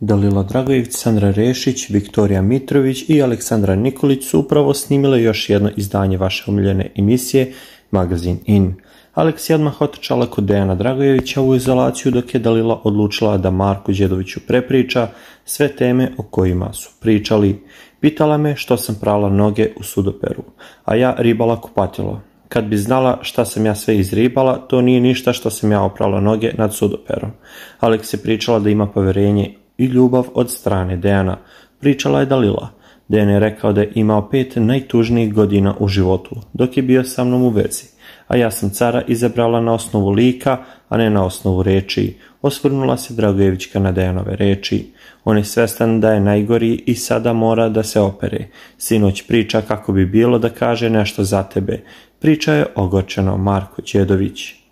Dalila Dragojević, Sandra Rešić, Viktorija Mitrović i Aleksandra Nikolić su upravo snimile još jedno izdanje vaše omiljene emisije Magazin In. Aleks je odmah otrčala kod Dejana Dragojevića u izolaciju dok je Dalila odlučila da Marku Đedoviću prepriča sve teme o kojima su pričali. Pitala me što sam prala noge u sudoperu, a ja ribala kupatilo. Kad bi znala šta sam ja sve izribala, to nije ništa što sam ja oprala noge nad sudoperom. Aleks je pričala da ima povjerenje i ljubav od strane Dejana, pričala je Dalila. Dejan je rekao da je imao pet najtužnijih godina u životu, dok je bio sa mnom u vezi, a ja sam cara izabrala na osnovu lika, a ne na osnovu reči. Osvrnula se Dragojevićka na Dejanove reči. On je svestan da je najgori i sada mora da se opere. Sinoć priča kako bi bilo da kaže nešto za tebe. Priča je ogorčeno Marko Čedović.